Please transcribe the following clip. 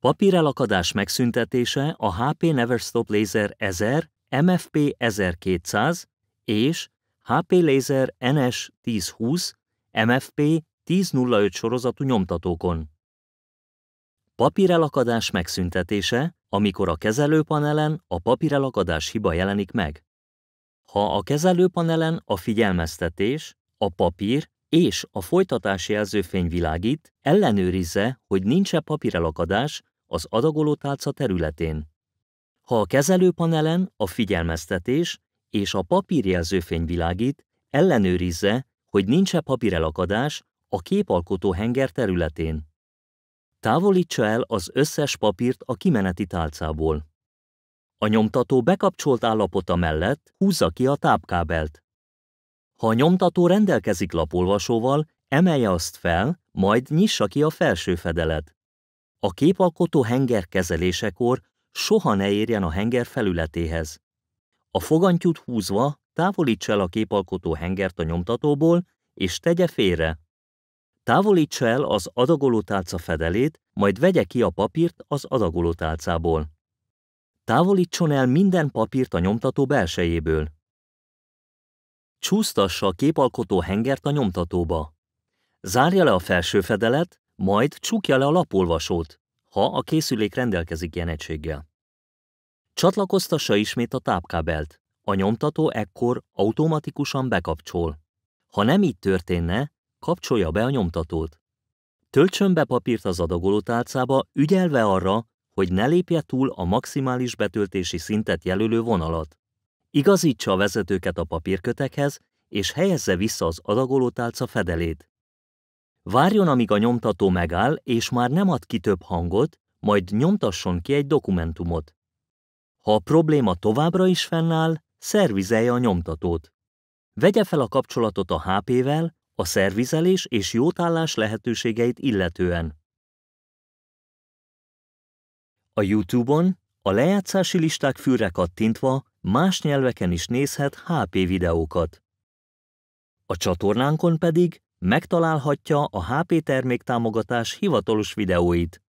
Papírelakadás megszüntetése a HP Never Stop Laser 1000, MFP 1200 és HP Laser NS 1020, MFP 1005 sorozatú nyomtatókon. Papírelakadás megszüntetése, amikor a kezelőpanelen a papírelakadás hiba jelenik meg. Ha a kezelőpanelen a figyelmeztetés, a papír és a folytatási jelzőfény világít, ellenőrizze, hogy nincs-e papírelakadás az adagolótálca területén. Ha a kezelőpanelen a figyelmeztetés és a papírjelzőfény világít, ellenőrizze, hogy nincs-e papírelakadás a képalkotó henger területén. Távolítsa el az összes papírt a kimeneti tálcából. A nyomtató bekapcsolt állapota mellett húzza ki a tápkábelt. Ha a nyomtató rendelkezik lapolvasóval, emelje azt fel, majd nyissa ki a felső fedelet. A képalkotó henger kezelésekor soha ne érjen a henger felületéhez. A fogantyút húzva távolítsa el a képalkotó hengert a nyomtatóból, és tegye félre. Távolítsa el az adagolótálca fedelét, majd vegye ki a papírt az adagolótálcából. Távolítson el minden papírt a nyomtató belsejéből. Csúsztassa a képalkotó hengert a nyomtatóba. Zárja le a felső fedelet, majd csukja le a lapolvasót, ha a készülék rendelkezik ilyen egységgel. Csatlakoztassa ismét a tápkábelt. A nyomtató ekkor automatikusan bekapcsol. Ha nem így történne, kapcsolja be a nyomtatót. Töltsön be papírt az tálcába ügyelve arra, hogy ne lépje túl a maximális betöltési szintet jelölő vonalat. Igazítsa a vezetőket a papírkötekhez, és helyezze vissza az tálca fedelét. Várjon, amíg a nyomtató megáll, és már nem ad ki több hangot, majd nyomtasson ki egy dokumentumot. Ha a probléma továbbra is fennáll, szervizelje a nyomtatót. Vegye fel a kapcsolatot a HP-vel, a szervizelés és jótállás lehetőségeit illetően. A YouTube-on a lejátszási listák fűre kattintva más nyelveken is nézhet HP videókat. A csatornánkon pedig megtalálhatja a HP terméktámogatás hivatalos videóit.